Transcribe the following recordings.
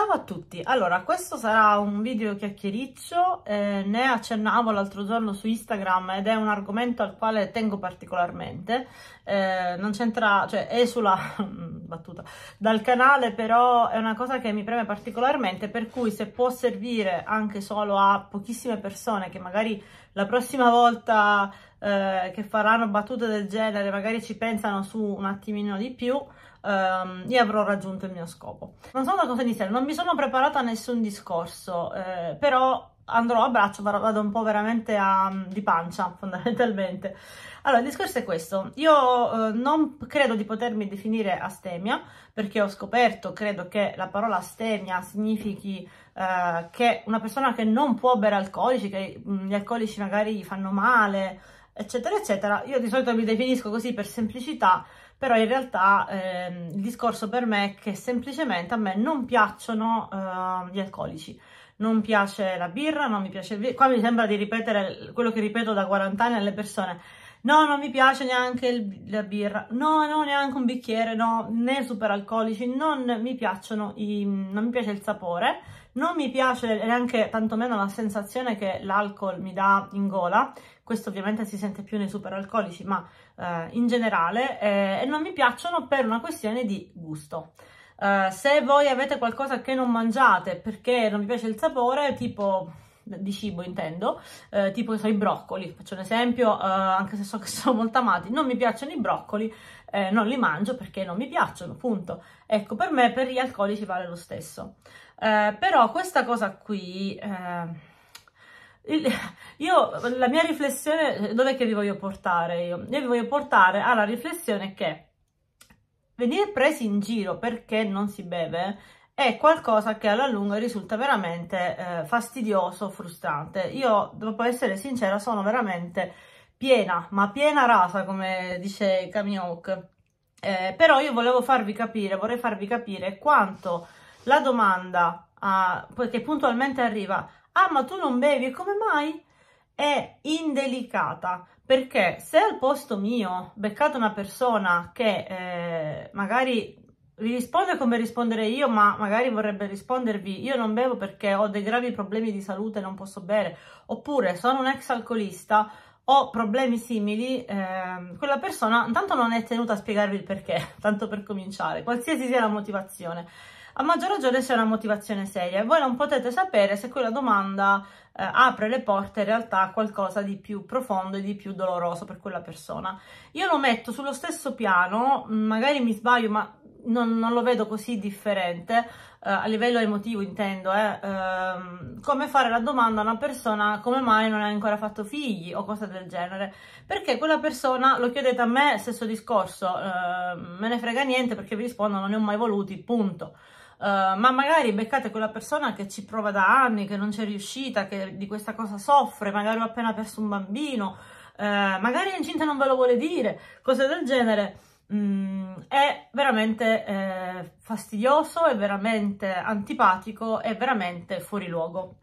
Ciao a tutti, allora questo sarà un video chiacchiericcio, eh, ne accennavo l'altro giorno su Instagram ed è un argomento al quale tengo particolarmente, eh, non c'entra, cioè sulla battuta, dal canale però è una cosa che mi preme particolarmente per cui se può servire anche solo a pochissime persone che magari la prossima volta eh, che faranno battute del genere magari ci pensano su un attimino di più, ehm, e avrò raggiunto il mio scopo. Non so da cosa iniziare, non mi sono preparata a nessun discorso, eh, però andrò a braccio, vado un po' veramente a, di pancia fondamentalmente. Allora, il discorso è questo, io eh, non credo di potermi definire astemia, perché ho scoperto, credo che la parola astemia significhi eh, che una persona che non può bere alcolici, che mh, mm, gli alcolici magari gli fanno male, eccetera, eccetera, io di solito mi definisco così per semplicità, però in realtà eh, il discorso per me è che semplicemente a me non piacciono eh, gli alcolici, non piace la birra, non mi piace il vino, qua mi sembra di ripetere quello che ripeto da 40 anni alle persone, no non mi piace neanche il, la birra, no no neanche un bicchiere, no né super alcolici. non mi piacciono, i, non mi piace il sapore, non mi piace neanche tantomeno la sensazione che l'alcol mi dà in gola, questo ovviamente si sente più nei superalcolici, ma eh, in generale eh, e non mi piacciono per una questione di gusto. Eh, se voi avete qualcosa che non mangiate perché non vi piace il sapore, tipo di cibo intendo, eh, tipo so, i broccoli, faccio un esempio, eh, anche se so che sono molto amati, non mi piacciono i broccoli, eh, non li mangio perché non mi piacciono, punto. Ecco, per me per gli alcolici vale lo stesso. Eh, però questa cosa qui eh, io la mia riflessione dove vi voglio portare io? Io vi voglio portare alla riflessione che venire presi in giro perché non si beve è qualcosa che alla lunga risulta veramente eh, fastidioso, frustrante. Io, dopo essere sincera, sono veramente piena, ma piena rasa, come dice Kamiok. Eh, però io volevo farvi capire, vorrei farvi capire quanto la domanda, a, che puntualmente arriva, ah ma tu non bevi, come mai? È indelicata, perché se al posto mio beccate una persona che eh, magari vi risponde come rispondere io, ma magari vorrebbe rispondervi io non bevo perché ho dei gravi problemi di salute non posso bere, oppure sono un ex alcolista, ho problemi simili, eh, quella persona intanto non è tenuta a spiegarvi il perché, tanto per cominciare, qualsiasi sia la motivazione a maggior ragione se è una motivazione seria. E voi non potete sapere se quella domanda eh, apre le porte in realtà a qualcosa di più profondo e di più doloroso per quella persona. Io lo metto sullo stesso piano, mm, magari mi sbaglio, ma non, non lo vedo così differente, eh, a livello emotivo intendo, eh, ehm, come fare la domanda a una persona come mai non hai ancora fatto figli o cose del genere. Perché quella persona, lo chiedete a me, stesso discorso, ehm, me ne frega niente perché vi rispondo non ne ho mai voluti, punto. Eh, ma magari beccate quella persona che ci prova da anni, che non c'è riuscita, che di questa cosa soffre, magari ha appena perso un bambino, uh, magari è incinta non ve lo vuole dire, cose del genere. Mm, è veramente eh, fastidioso, è veramente antipatico, è veramente fuori luogo.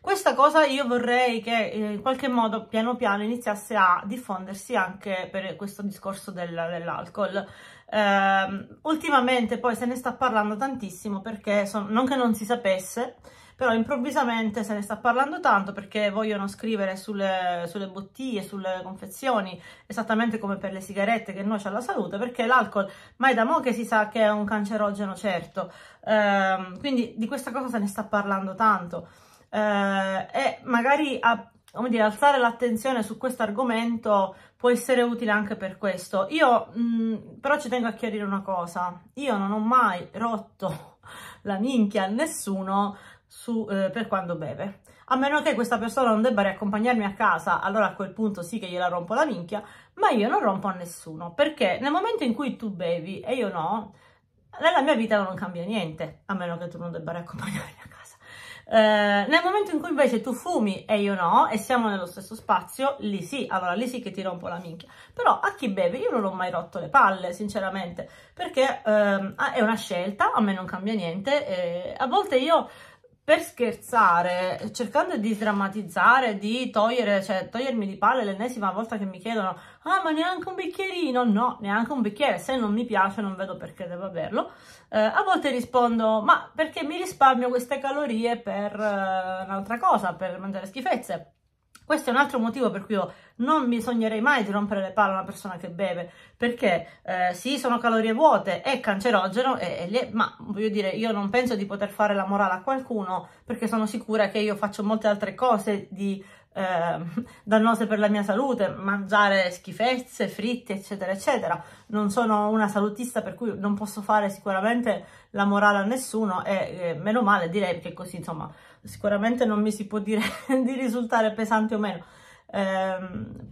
Questa cosa io vorrei che eh, in qualche modo piano piano iniziasse a diffondersi anche per questo discorso del, dell'alcol. Eh, ultimamente poi se ne sta parlando tantissimo perché, son, non che non si sapesse, però improvvisamente se ne sta parlando tanto perché vogliono scrivere sulle, sulle, bottiglie, sulle confezioni, esattamente come per le sigarette che noi alla salute, perché l'alcol, mai da mo' che si sa che è un cancerogeno certo, eh, quindi di questa cosa se ne sta parlando tanto. Eh, e magari a come dire, alzare l'attenzione su questo argomento può essere utile anche per questo. Io mh, mm, però ci tengo a chiarire una cosa, io non ho mai rotto la minchia a nessuno su, eh, per quando beve. A meno che questa persona non debba riaccompagnarmi a casa, allora a quel punto sì che gliela rompo la minchia, ma io non rompo a nessuno, perché nel momento in cui tu bevi e io no, nella mia vita non cambia niente, a meno che tu non debba riaccompagnarmi a casa. Eh, nel momento in cui invece tu fumi e io no, e siamo nello stesso spazio, lì sì, allora lì sì che ti rompo la minchia. Però a chi beve io non ho mai rotto le palle, sinceramente, perché ehm, è una scelta, a me non cambia niente. e a volte io per scherzare, cercando di drammatizzare, di togliere, cioè togliermi di palle l'ennesima volta che mi chiedono ah ma neanche un bicchierino, no, neanche un bicchiere, se non mi piace non vedo perché devo averlo, Eh, a volte rispondo ma perché mi risparmio queste calorie per eh, un'altra cosa, per mangiare schifezze. Questo è un altro motivo per cui io non mi sognerei mai di rompere le palle a una persona che beve, perché eh, sì, sono calorie vuote, è cancerogeno, è, è, ma voglio dire, io non penso di poter fare la morale a qualcuno, perché sono sicura che io faccio molte altre cose di eh, dannose per la mia salute, mangiare schifezze, fritti, eccetera, eccetera. Non sono una salutista per cui non posso fare sicuramente la morale a nessuno e eh, meno male direi che così, insomma, sicuramente non mi si può dire di risultare pesante o meno. Eh,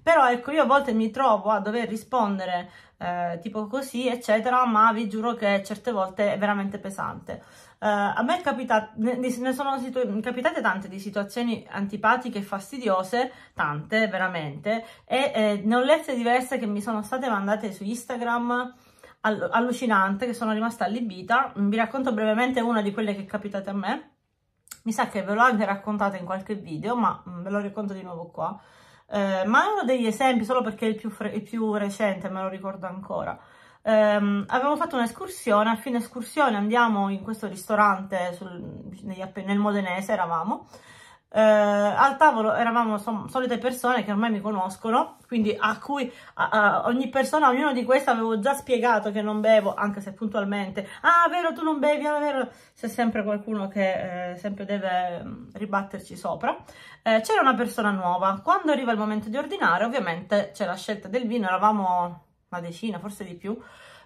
però ecco io a volte mi trovo a dover rispondere eh, tipo così eccetera ma vi giuro che certe volte è veramente pesante eh, a me è capitato, ne sono situ- capitate tante di situazioni antipatiche e fastidiose, tante veramente, e eh, ne ho lette diverse che mi sono state mandate su Instagram all- allucinante, che sono rimasta allibita. Mm, vi racconto brevemente una di quelle che è capitata a me. Mi sa che ve l'ho anche raccontata in qualche video, ma mm, ve lo racconto di nuovo qua. Eh, ma è uno degli esempi, solo perché è il più, fre- il più recente, me lo ricordo ancora ehm, avevamo fatto un'escursione, a fine escursione andiamo in questo ristorante sul, nel Modenese eravamo, eh, al tavolo eravamo som, solite persone che ormai mi conoscono, quindi a cui a, a ogni persona, ognuno di queste avevo già spiegato che non bevo, anche se puntualmente, ah vero tu non bevi, ah vero, c'è sempre qualcuno che eh, sempre deve mm, ribatterci sopra. Eh, c'era una persona nuova, quando arriva il momento di ordinare ovviamente c'è la scelta del vino, eravamo una decina, forse di più,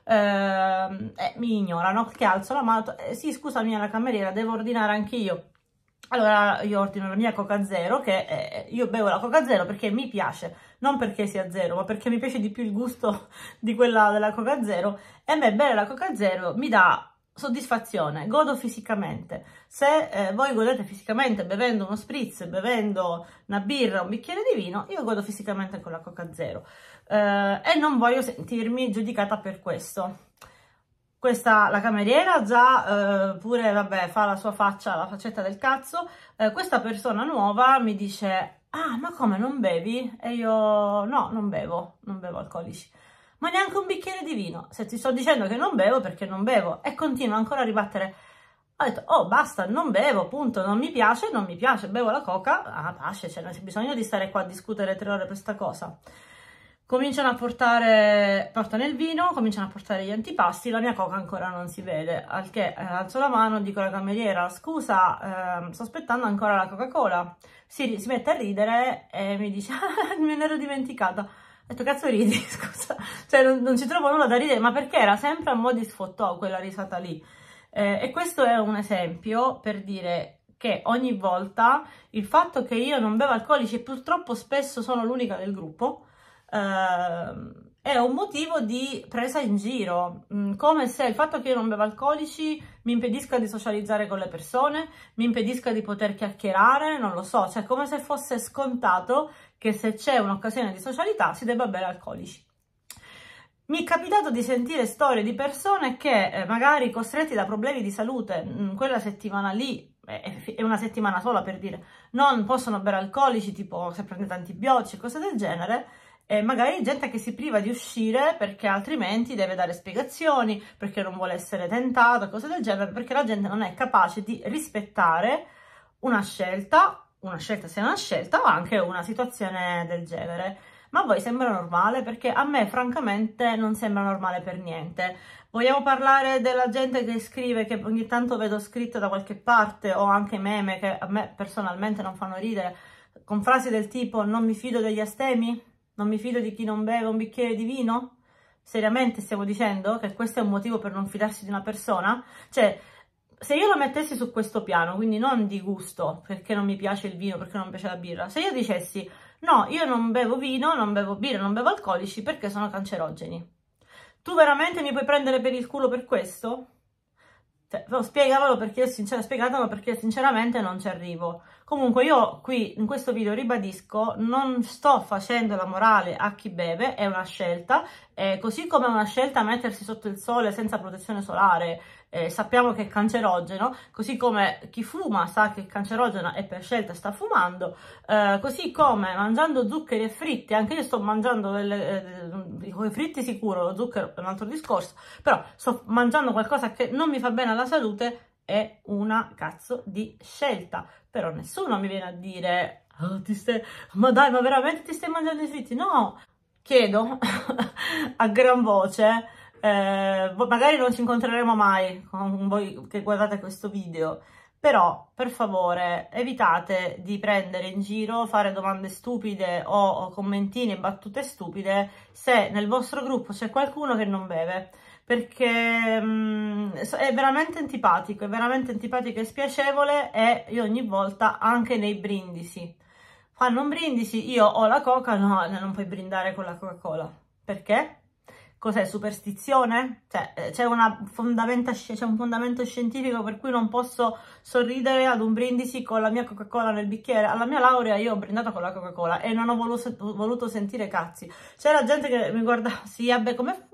ehm, eh, mi ignorano, che alzo la mano, eh, sì scusami alla cameriera, devo ordinare anch'io. Allora io ordino la mia Coca Zero, che eh, eh, io bevo la Coca Zero perché mi piace, non perché sia zero, ma perché mi piace di più il gusto di quella della Coca Zero, e a me bere la Coca Zero mi dà soddisfazione, godo fisicamente. Se eh, voi godete fisicamente bevendo uno spritz, bevendo una birra, un bicchiere di vino, io godo fisicamente con la Coca Zero eh, e non voglio sentirmi giudicata per questo. Questa, la cameriera già eh, pure, vabbè, fa la sua faccia, la faccetta del cazzo. Eh, questa persona nuova mi dice, ah, ma come, non bevi? E io, no, non bevo, non bevo alcolici ma neanche un bicchiere di vino. Se ti sto dicendo che non bevo perché non bevo e continuo ancora a ribattere, ho detto, oh basta, non bevo, punto, non mi piace, non mi piace, bevo la coca, ah pace, cioè non c'è bisogno di stare qua a discutere tre ore per sta cosa. Cominciano a portare, portano il vino, cominciano a portare gli antipasti, la mia coca ancora non si vede, al che eh, alzo la mano, dico alla cameriera, scusa, eh, sto aspettando ancora la Coca-Cola. Si, si mette a ridere e mi dice, ah, me ne ero dimenticata. Ho detto, cazzo ridi, scusa cioè non, non, ci trovo nulla da ridere, ma perché era sempre a mo' di sfottò quella risata lì. Eh, e questo è un esempio per dire che ogni volta il fatto che io non bevo alcolici e purtroppo spesso sono l'unica del gruppo, eh, è un motivo di presa in giro, mm, come se il fatto che io non bevo alcolici mi impedisca di socializzare con le persone, mi impedisca di poter chiacchierare, non lo so, cioè come se fosse scontato che se c'è un'occasione di socialità si debba bere alcolici. Mi è capitato di sentire storie di persone che eh, magari costretti da problemi di salute mh, mm, quella settimana lì, eh, eh, è una settimana sola per dire, non possono bere alcolici, tipo se prendete antibiotici, cose del genere, e magari gente che si priva di uscire perché altrimenti deve dare spiegazioni, perché non vuole essere tentata, cose del genere, perché la gente non è capace di rispettare una scelta, una scelta se è una scelta, o anche una situazione del genere. Ma a voi sembra normale? Perché a me francamente non sembra normale per niente. Vogliamo parlare della gente che scrive, che ogni tanto vedo scritte da qualche parte, o anche meme che a me personalmente non fanno ridere, con frasi del tipo non mi fido degli astemi? Non mi fido di chi non beve un bicchiere di vino? Seriamente stiamo dicendo che questo è un motivo per non fidarsi di una persona? Cioè, se io lo mettessi su questo piano, quindi non di gusto, perché non mi piace il vino, perché non mi piace la birra, se io dicessi no, io non bevo vino, non bevo birra, non bevo alcolici perché sono cancerogeni. Tu veramente mi puoi prendere per il culo per questo? Cioè, oh, spiegavalo perché io sincer- spiegatelo perché sinceramente non ci arrivo. Comunque io qui in questo video ribadisco, non sto facendo la morale a chi beve, è una scelta, eh, così come è una scelta mettersi sotto il sole senza protezione solare, eh, sappiamo che è cancerogeno, così come chi fuma sa che è cancerogeno e per scelta sta fumando, eh, così come mangiando zuccheri e fritti, anche io sto mangiando delle, eh, eh fritti sicuro, lo zucchero è un altro discorso, però sto mangiando qualcosa che non mi fa bene alla salute, è una cazzo di scelta, però nessuno mi viene a dire... Oh, stai... Ma dai, ma veramente ti stai mangiando i fritti? No, chiedo a gran voce eh, magari non ci incontreremo mai con voi che guardate questo video, però per favore evitate di prendere in giro, fare domande stupide o, o commentini e battute stupide se nel vostro gruppo c'è qualcuno che non beve perché mh, mm, è veramente antipatico, è veramente antipatico e spiacevole e io ogni volta anche nei brindisi fanno un brindisi, io ho la coca, no, non puoi brindare con la Coca-Cola. Perché? cos'è, superstizione? Cioè, eh, c'è un fondamento scientifico per cui non posso sorridere ad un brindisi con la mia Coca-Cola nel bicchiere. Alla mia laurea io ho brindato con la Coca-Cola e non ho voluto, voluto sentire cazzi. C'era gente che mi guardava, sì, vabbè, come,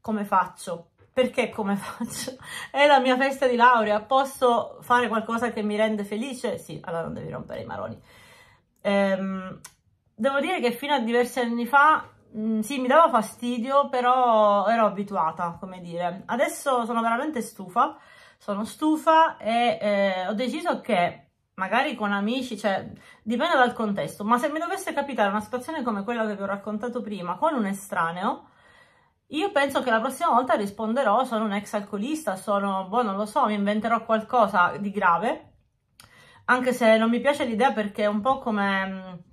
come faccio? Perché come faccio? È la mia festa di laurea, posso fare qualcosa che mi rende felice? Sì, allora non devi rompere i maroni. Ehm, devo dire che fino a diversi anni fa Mm, sì, mi dava fastidio, però ero abituata, come dire. Adesso sono veramente stufa, sono stufa e eh, ho deciso che magari con amici, cioè dipende dal contesto, ma se mi dovesse capitare una situazione come quella che vi ho raccontato prima con un estraneo, io penso che la prossima volta risponderò, sono un ex alcolista, sono, boh, non lo so, mi inventerò qualcosa di grave, anche se non mi piace l'idea perché è un po' come mm,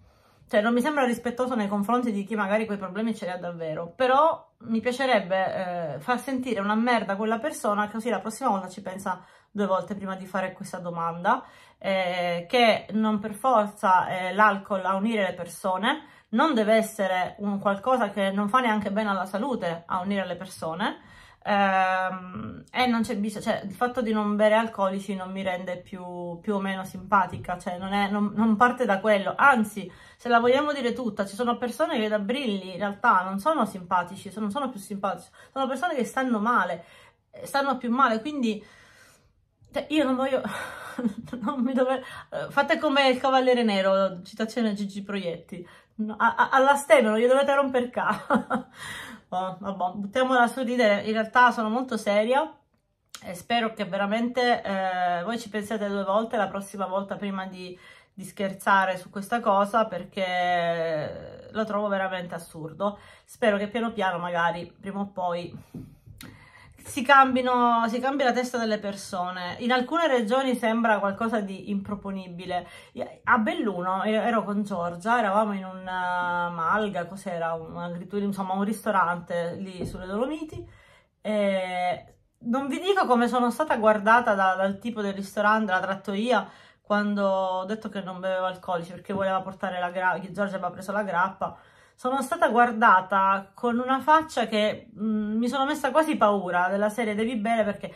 cioè non mi sembra rispettoso nei confronti di chi magari quei problemi ce li ha davvero, però mi piacerebbe eh, far sentire una merda quella persona così la prossima volta ci pensa due volte prima di fare questa domanda, eh, che non per forza eh, l'alcol a unire le persone, non deve essere un qualcosa che non fa neanche bene alla salute a unire le persone, ehm, e non c'è bisogno, cioè il fatto di non bere alcolici non mi rende più, più o meno simpatica, cioè non, è, non, non, parte da quello, anzi se la vogliamo dire tutta, ci sono persone che da brilli in realtà non sono simpatici, non sono più simpatici, sono persone che stanno male, eh, stanno più male, quindi cioè, io non voglio... non mi dover... Eh, fate come il Cavaliere Nero, citazione Gigi Proietti. alla stella non gli dovete rompere il ca. uh, vabbè, buttiamola su ridere, in realtà sono molto seria e spero che veramente eh, voi ci pensiate due volte la prossima volta prima di, di, scherzare su questa cosa perché lo trovo veramente assurdo. Spero che piano piano magari prima o poi si, cambino, si cambi la testa delle persone. In alcune regioni sembra qualcosa di improponibile. A Belluno ero con Giorgia, eravamo in una eh, malga, cos'era, insomma un ristorante lì sulle Dolomiti. E non vi dico come sono stata guardata da, dal tipo del ristorante, dalla trattoria, quando ho detto che non beveva alcolici perché voleva portare la grappa, Giorgia aveva preso la grappa sono stata guardata con una faccia che mh, mm, mi sono messa quasi paura della serie devi bere perché...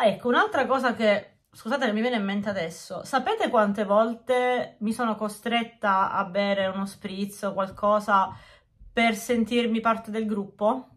Ah, ecco, un'altra cosa che, scusate, mi viene in mente adesso. Sapete quante volte mi sono costretta a bere uno spritz o qualcosa per sentirmi parte del gruppo?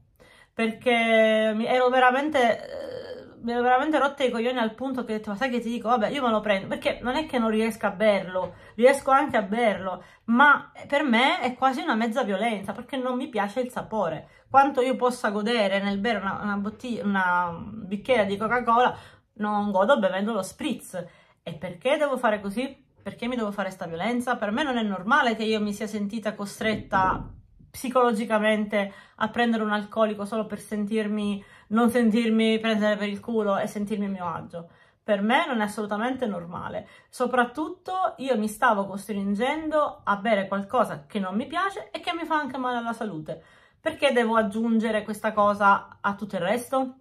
Perché ero veramente eh, mi veramente rotta i coglioni al punto che ho detto, ma sai che ti dico, vabbè, io me lo prendo, perché non è che non riesco a berlo, riesco anche a berlo, ma per me è quasi una mezza violenza, perché non mi piace il sapore. Quanto io possa godere nel bere una, una, bottiglia, una bicchiera di Coca-Cola, non godo bevendo lo spritz. E perché devo fare così? Perché mi devo fare sta violenza? Per me non è normale che io mi sia sentita costretta psicologicamente a prendere un alcolico solo per sentirmi non sentirmi prendere per il culo e sentirmi a mio agio. Per me non è assolutamente normale. Soprattutto io mi stavo costringendo a bere qualcosa che non mi piace e che mi fa anche male alla salute. Perché devo aggiungere questa cosa a tutto il resto?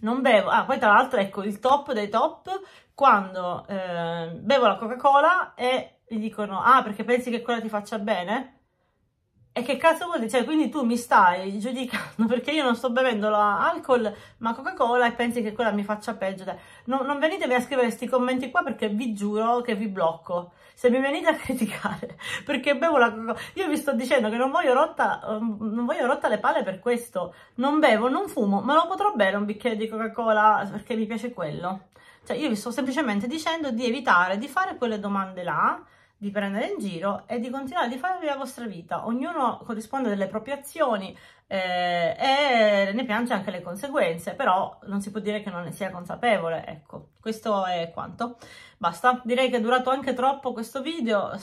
Non bevo. Ah, poi tra l'altro ecco il top dei top quando eh, bevo la Coca-Cola e gli dicono ah perché pensi che quella ti faccia bene? E che cazzo vuol dire? Cioè, quindi tu mi stai giudicando perché io non sto bevendo l'alcol ma Coca-Cola e pensi che quella mi faccia peggio. Non, non venitevi a scrivere questi commenti qua perché vi giuro che vi blocco. Se mi venite a criticare perché bevo la Coca-Cola, io vi sto dicendo che non voglio, rotta, ehm, non voglio rotta le palle per questo. Non bevo, non fumo, ma lo potrò bere un bicchiere di Coca-Cola perché mi piace quello. Cioè, io vi sto semplicemente dicendo di evitare di fare quelle domande là di prendere in giro e di continuare di fare la vostra vita. Ognuno corrisponde delle proprie azioni eh, e ne piange anche le conseguenze, però non si può dire che non ne sia consapevole. Ecco, questo è quanto. Basta, direi che è durato anche troppo questo video,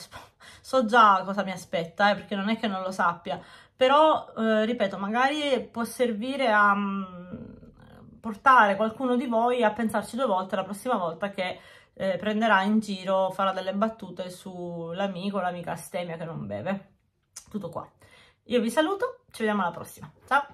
so già cosa mi aspetta, eh, perché non è che non lo sappia, però, eh, ripeto, magari può servire a mm, portare qualcuno di voi a pensarci due volte la prossima volta che eh, prenderà in giro, farà delle battute sull'amico o l'amica astemia che non beve. Tutto qua. Io vi saluto, ci vediamo alla prossima. Ciao!